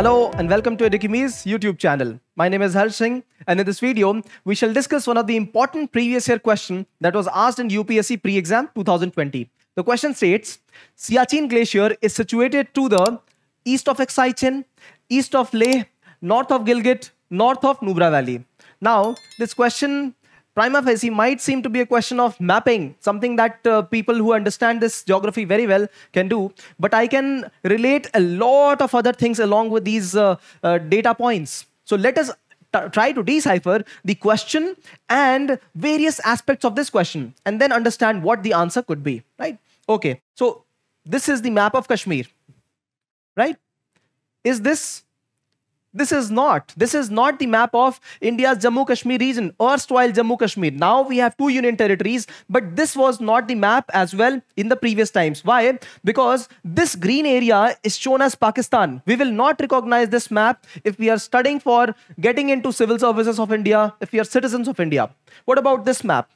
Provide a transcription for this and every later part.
Hello and welcome to Educami's YouTube channel. My name is Harsh Singh and in this video, we shall discuss one of the important previous year question that was asked in UPSC pre-exam 2020. The question states, Siachen Glacier is situated to the east of Xai east of Leh, north of Gilgit, north of Nubra Valley. Now, this question Prima facie might seem to be a question of mapping, something that uh, people who understand this geography very well can do. But I can relate a lot of other things along with these uh, uh, data points. So let us try to decipher the question and various aspects of this question and then understand what the answer could be, right? Okay, so this is the map of Kashmir, right? Is this this is not. This is not the map of India's Jammu Kashmir region, erstwhile Jammu Kashmir. Now we have two union territories, but this was not the map as well in the previous times. Why? Because this green area is shown as Pakistan. We will not recognize this map if we are studying for getting into civil services of India, if we are citizens of India. What about this map?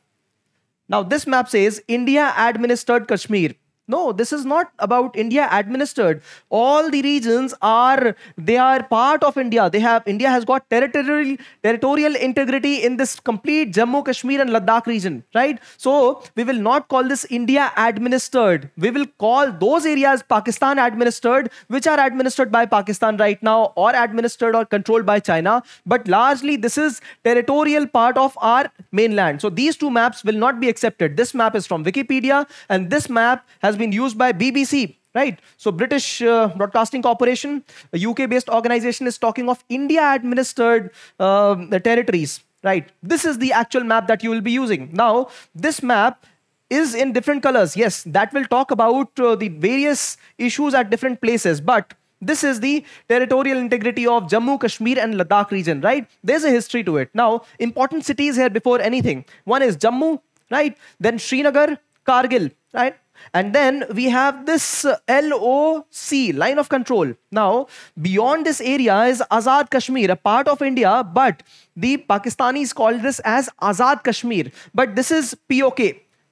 Now, this map says India administered Kashmir. No, this is not about India administered. All the regions are, they are part of India. They have, India has got territorial, territorial integrity in this complete Jammu, Kashmir and Ladakh region, right? So we will not call this India administered. We will call those areas Pakistan administered, which are administered by Pakistan right now or administered or controlled by China. But largely this is territorial part of our mainland. So these two maps will not be accepted. This map is from Wikipedia and this map has has been used by BBC, right? So British uh, Broadcasting Corporation, a UK-based organization is talking of India-administered uh, territories, right? This is the actual map that you will be using. Now, this map is in different colors. Yes, that will talk about uh, the various issues at different places, but this is the territorial integrity of Jammu, Kashmir and Ladakh region, right? There's a history to it. Now, important cities here before anything. One is Jammu, right? Then Srinagar, Kargil, right? And then we have this uh, LOC, line of control. Now, beyond this area is Azad Kashmir, a part of India, but the Pakistanis call this as Azad Kashmir. But this is POK,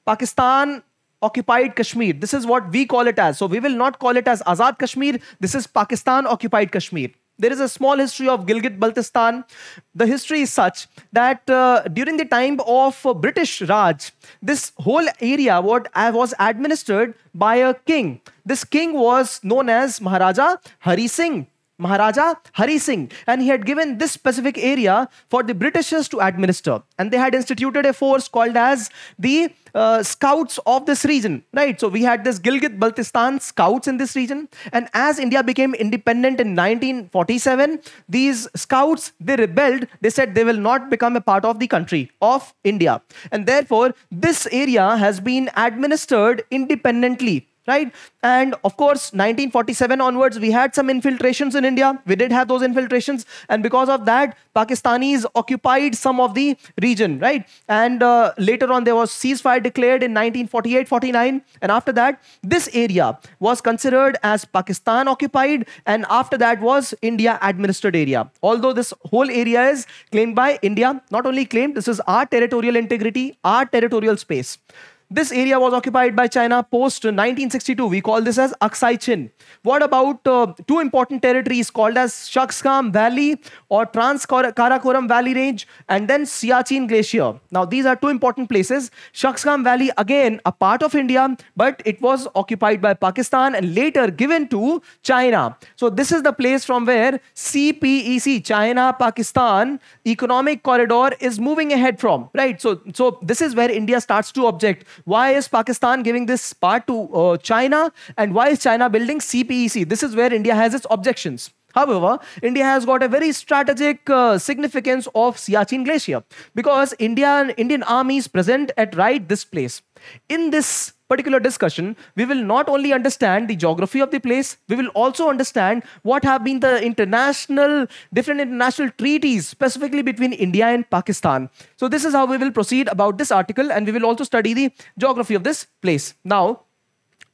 Pakistan occupied Kashmir. This is what we call it as. So we will not call it as Azad Kashmir. This is Pakistan occupied Kashmir. There is a small history of Gilgit Baltistan. The history is such that uh, during the time of uh, British Raj, this whole area uh, was administered by a king. This king was known as Maharaja Hari Singh. Maharaja Hari Singh, and he had given this specific area for the Britishers to administer. And they had instituted a force called as the uh, scouts of this region, right? So we had this Gilgit Baltistan scouts in this region. And as India became independent in 1947, these scouts, they rebelled. They said they will not become a part of the country of India. And therefore, this area has been administered independently right? And of course, 1947 onwards, we had some infiltrations in India. We did have those infiltrations. And because of that, Pakistanis occupied some of the region, right? And uh, later on, there was ceasefire declared in 1948-49. And after that, this area was considered as Pakistan occupied. And after that was India administered area. Although this whole area is claimed by India, not only claimed, this is our territorial integrity, our territorial space. This area was occupied by China post 1962. We call this as Aksai Chin. What about uh, two important territories called as Shakskam Valley or Trans Karakoram Valley Range and then Siachen Glacier? Now, these are two important places. Shakskam Valley, again, a part of India, but it was occupied by Pakistan and later given to China. So, this is the place from where CPEC, China Pakistan Economic Corridor, is moving ahead from, right? So, so this is where India starts to object why is Pakistan giving this part to uh, China? And why is China building CPEC? This is where India has its objections. However, India has got a very strategic uh, significance of Siachen Glacier because India and Indian army is present at right this place. In this particular discussion, we will not only understand the geography of the place, we will also understand what have been the international, different international treaties, specifically between India and Pakistan. So this is how we will proceed about this article and we will also study the geography of this place. Now,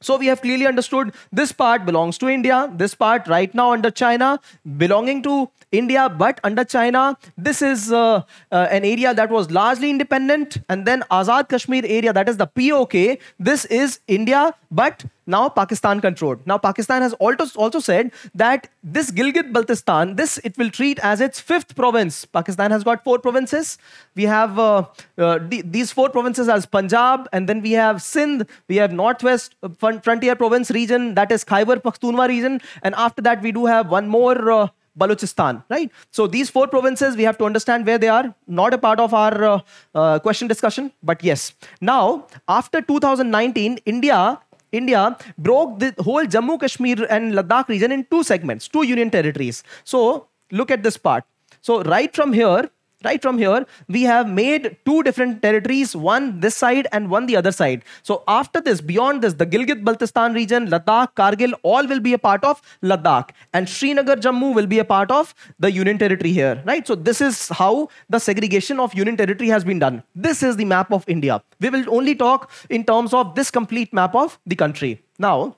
so we have clearly understood this part belongs to India, this part right now under China, belonging to India, but under China, this is uh, uh, an area that was largely independent. And then Azad Kashmir area, that is the POK, this is India, but now Pakistan controlled. Now Pakistan has also, also said that this Gilgit-Baltistan, this it will treat as its fifth province. Pakistan has got four provinces. We have uh, uh, these four provinces as Punjab and then we have Sindh. We have Northwest uh, Frontier Province region that is Khyber Pakhtunkhwa region. And after that we do have one more uh, Balochistan, right? So these four provinces, we have to understand where they are. Not a part of our uh, uh, question discussion, but yes. Now, after 2019, India India broke the whole Jammu, Kashmir, and Ladakh region in two segments, two union territories. So look at this part. So right from here, right from here, we have made two different territories, one this side and one the other side. So after this, beyond this, the Gilgit-Baltistan region, Ladakh, Kargil, all will be a part of Ladakh. And Srinagar, Jammu will be a part of the Union territory here, right? So this is how the segregation of Union territory has been done. This is the map of India. We will only talk in terms of this complete map of the country. Now,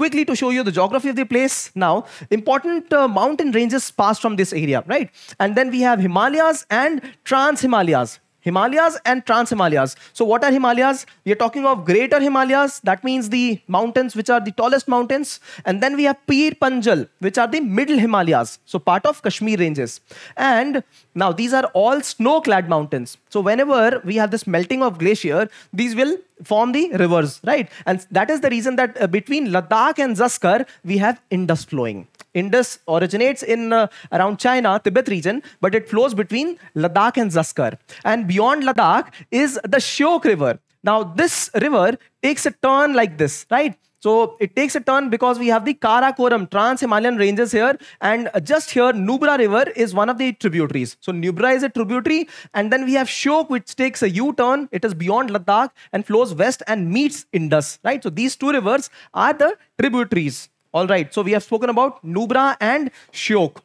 quickly to show you the geography of the place now, important uh, mountain ranges pass from this area, right? And then we have Himalayas and Trans-Himalayas. Himalayas and Trans Himalayas. So, what are Himalayas? We are talking of Greater Himalayas, that means the mountains which are the tallest mountains, and then we have Pir Panjal, which are the middle Himalayas, so part of Kashmir ranges. And now these are all snow clad mountains. So, whenever we have this melting of glacier, these will form the rivers, right? And that is the reason that uh, between Ladakh and Zaskar, we have Indus flowing. Indus originates in uh, around China, Tibet region, but it flows between Ladakh and Zaskar. And beyond Ladakh is the Shyok River. Now, this river takes a turn like this, right? So it takes a turn because we have the Karakoram, Trans-Himalayan ranges here. And just here, Nubra River is one of the tributaries. So Nubra is a tributary. And then we have Shyok, which takes a U-turn. It is beyond Ladakh and flows west and meets Indus, right? So these two rivers are the tributaries. All right. So we have spoken about Nubra and Shyok.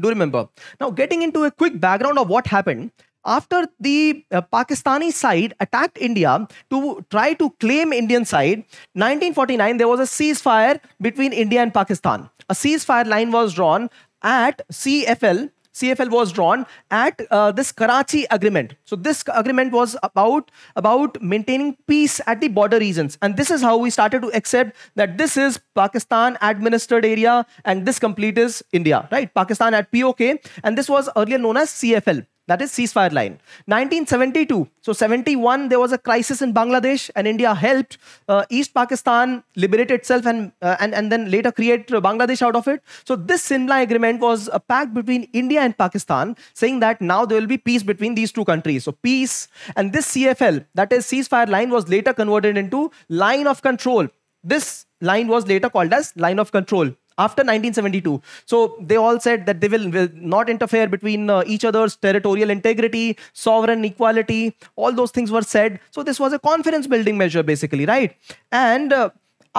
Do remember. Now, getting into a quick background of what happened after the uh, Pakistani side attacked India to try to claim Indian side, 1949 there was a ceasefire between India and Pakistan. A ceasefire line was drawn at CFL. CFL was drawn at uh, this Karachi agreement. So this agreement was about about maintaining peace at the border regions, and this is how we started to accept that this is Pakistan administered area and this complete is India, right? Pakistan at POK, and this was earlier known as CFL. That is ceasefire line. 1972, so 71, there was a crisis in Bangladesh and India helped uh, East Pakistan liberate itself and, uh, and, and then later create Bangladesh out of it. So this Simla agreement was a pact between India and Pakistan saying that now there will be peace between these two countries. So peace and this CFL, that is ceasefire line was later converted into line of control. This line was later called as line of control after 1972. So they all said that they will, will not interfere between uh, each other's territorial integrity, sovereign equality. All those things were said. So this was a confidence building measure, basically, right? And uh,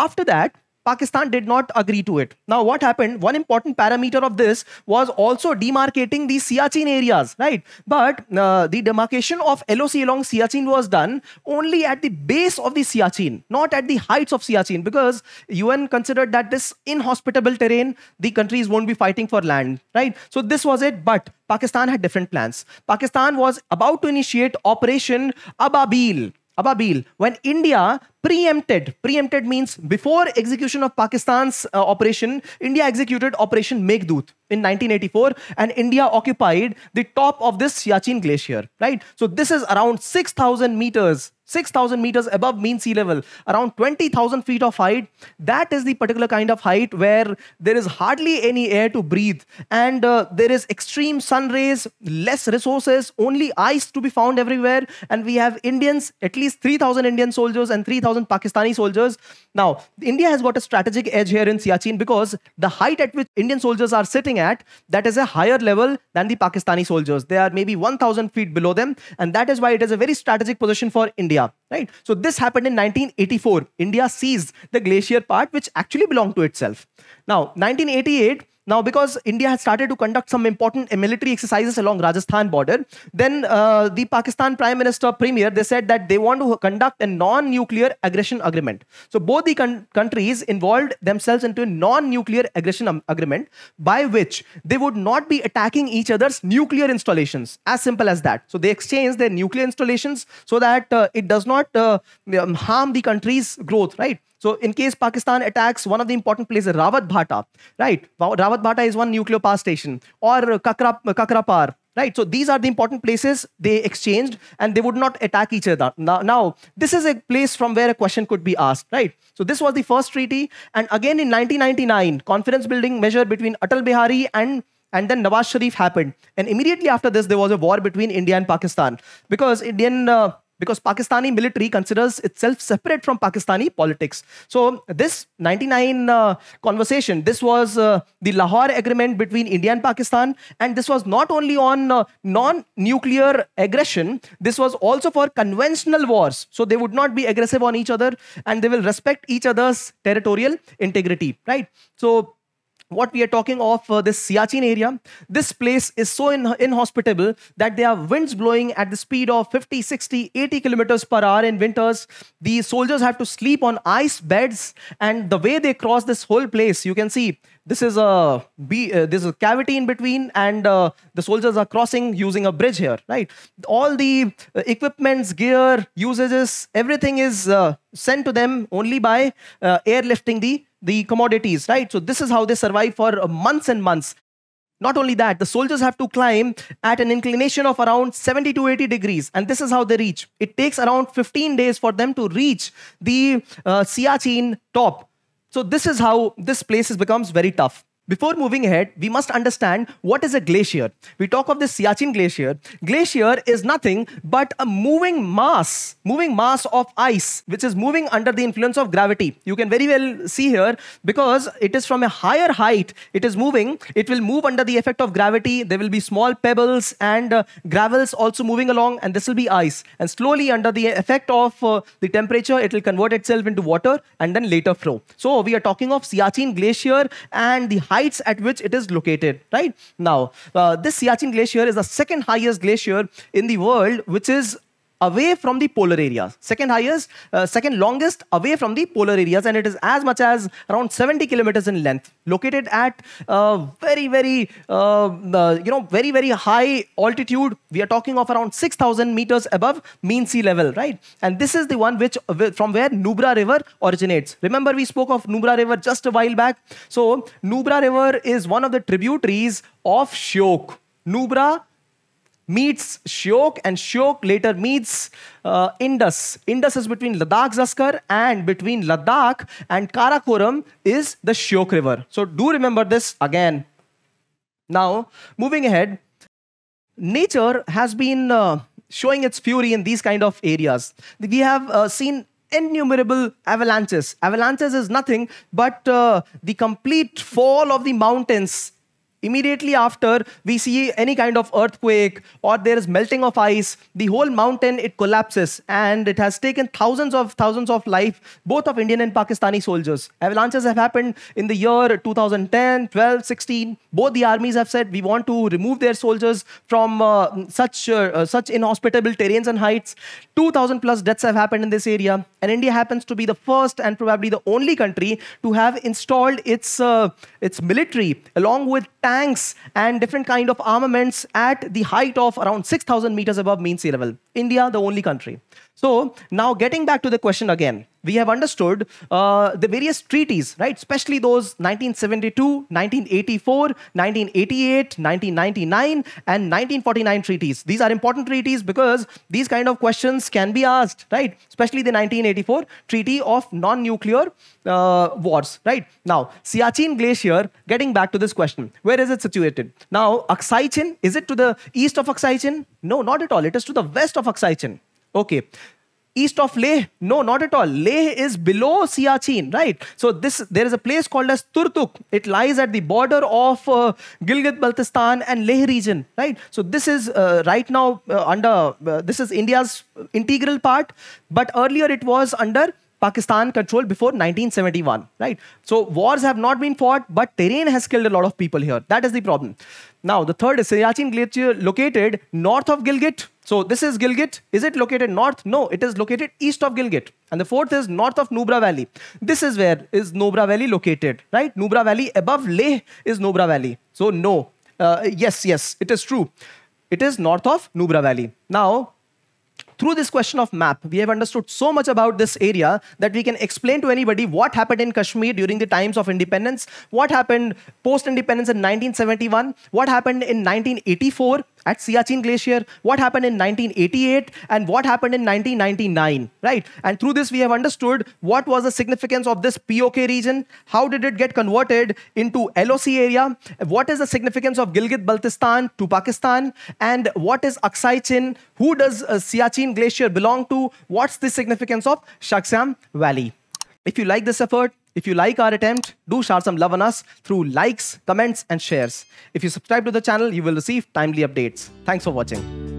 after that, Pakistan did not agree to it. Now, what happened? One important parameter of this was also demarcating the Siachen areas, right? But uh, the demarcation of LOC along Siachen was done only at the base of the Siachen, not at the heights of Siachen, because UN considered that this inhospitable terrain, the countries won't be fighting for land, right? So this was it. But Pakistan had different plans. Pakistan was about to initiate Operation Ababil Ababil, when India preempted, preempted means before execution of Pakistan's uh, operation, India executed Operation Meghdoot in 1984 and India occupied the top of this Siachen glacier, right? So this is around 6,000 meters 6,000 meters above mean sea level, around 20,000 feet of height. That is the particular kind of height where there is hardly any air to breathe and uh, there is extreme sun rays, less resources, only ice to be found everywhere. And we have Indians, at least 3,000 Indian soldiers and 3,000 Pakistani soldiers. Now, India has got a strategic edge here in Siachen because the height at which Indian soldiers are sitting at, that is a higher level than the Pakistani soldiers. They are maybe 1,000 feet below them. And that is why it is a very strategic position for India. India, right? So this happened in 1984. India seized the glacier part, which actually belonged to itself. Now, 1988, now, because India had started to conduct some important military exercises along Rajasthan border, then uh, the Pakistan Prime Minister Premier, they said that they want to conduct a non-nuclear aggression agreement. So both the countries involved themselves into a non-nuclear aggression agreement by which they would not be attacking each other's nuclear installations. As simple as that. So they exchange their nuclear installations so that uh, it does not uh, um, harm the country's growth, right? So in case Pakistan attacks one of the important places, Rawat Bhata, right? Rawat Bhata is one nuclear power station or Kakra, Kakrapar, right? So these are the important places they exchanged and they would not attack each other. Now, now, this is a place from where a question could be asked, right? So this was the first treaty. And again in 1999, conference building measure between Atal Bihari and and then Nawaz Sharif happened. And immediately after this, there was a war between India and Pakistan because Indian uh, because Pakistani military considers itself separate from Pakistani politics. So this 99 uh, conversation, this was uh, the Lahore Agreement between India and Pakistan, and this was not only on uh, non-nuclear aggression, this was also for conventional wars. So they would not be aggressive on each other, and they will respect each other's territorial integrity, right? So what we are talking of uh, this Siachen area, this place is so in inhospitable that there are winds blowing at the speed of 50, 60, 80 kilometers per hour in winters. The soldiers have to sleep on ice beds, and the way they cross this whole place, you can see this is a be, uh, this is a cavity in between, and uh, the soldiers are crossing using a bridge here, right? All the uh, equipments, gear, usages, everything is uh, sent to them only by uh, airlifting the the commodities, right? So this is how they survive for uh, months and months. Not only that, the soldiers have to climb at an inclination of around 70 to 80 degrees, and this is how they reach. It takes around 15 days for them to reach the uh, Siachen top. So this is how this place becomes very tough. Before moving ahead, we must understand what is a glacier. We talk of the Siachen Glacier. Glacier is nothing but a moving mass, moving mass of ice, which is moving under the influence of gravity. You can very well see here because it is from a higher height. It is moving. It will move under the effect of gravity. There will be small pebbles and uh, gravels also moving along and this will be ice. And slowly under the effect of uh, the temperature, it will convert itself into water and then later flow. So we are talking of Siachen Glacier and the heights at which it is located, right? Now, uh, this Siachen Glacier is the second highest glacier in the world, which is away from the polar areas. Second highest, uh, second longest away from the polar areas, and it is as much as around 70 kilometers in length. Located at uh, very, very, uh, uh you know, very, very high altitude. We are talking of around 6,000 meters above mean sea level, right? And this is the one which uh, from where Nubra River originates. Remember, we spoke of Nubra River just a while back. So Nubra River is one of the tributaries of Shyok. Nubra meets Shyok, and Shyok later meets uh, Indus. Indus is between Ladakh Zaskar and between Ladakh and Karakoram is the Shyok River. So do remember this again. Now, moving ahead, nature has been uh, showing its fury in these kind of areas. We have uh, seen innumerable avalanches. Avalanches is nothing but uh, the complete fall of the mountains Immediately after, we see any kind of earthquake or there is melting of ice, the whole mountain, it collapses and it has taken thousands of thousands of life, both of Indian and Pakistani soldiers. Avalanches have happened in the year 2010, 12, 16. Both the armies have said, we want to remove their soldiers from uh, such, uh, uh such inhospitable terrains and heights. 2,000 plus deaths have happened in this area. And India happens to be the first and probably the only country to have installed its, uh, its military along with tanks tanks and different kind of armaments at the height of around 6,000 meters above mean sea level. India, the only country. So now getting back to the question again, we have understood uh, the various treaties, right? Especially those 1972, 1984, 1988, 1999, and 1949 treaties. These are important treaties because these kind of questions can be asked, right? Especially the 1984 Treaty of Non-Nuclear uh, Wars, right? Now, Siachen Glacier, getting back to this question, where is it situated? Now, Aksai Chin, is it to the east of Aksai Chin? No, not at all. It is to the west of Aksai Chin. Okay, east of Leh? No, not at all. Leh is below Siachen, right? So this there is a place called as Turtuk. It lies at the border of uh, Gilgit-Baltistan and Leh region, right? So this is uh, right now uh, under uh, this is India's integral part, but earlier it was under Pakistan control before 1971, right? So wars have not been fought, but terrain has killed a lot of people here. That is the problem. Now, the third is Siachen Glacier uh, located north of Gilgit, so this is Gilgit. Is it located north? No, it is located east of Gilgit. And the fourth is north of Nubra Valley. This is where is Nubra Valley located, right? Nubra Valley above Leh is Nubra Valley. So no, uh, yes, yes, it is true. It is north of Nubra Valley. Now, through this question of map, we have understood so much about this area that we can explain to anybody what happened in Kashmir during the times of independence, what happened post-independence in 1971, what happened in 1984, at Siachen Glacier, what happened in 1988, and what happened in 1999, right? And through this, we have understood what was the significance of this POK region, how did it get converted into LOC area, what is the significance of Gilgit-Baltistan to Pakistan, and what is Aksai Chin, who does uh, Siachen Glacier belong to, what's the significance of Shaksam Valley. If you like this effort, if you like our attempt, do share some love on us through likes, comments, and shares. If you subscribe to the channel, you will receive timely updates. Thanks for watching.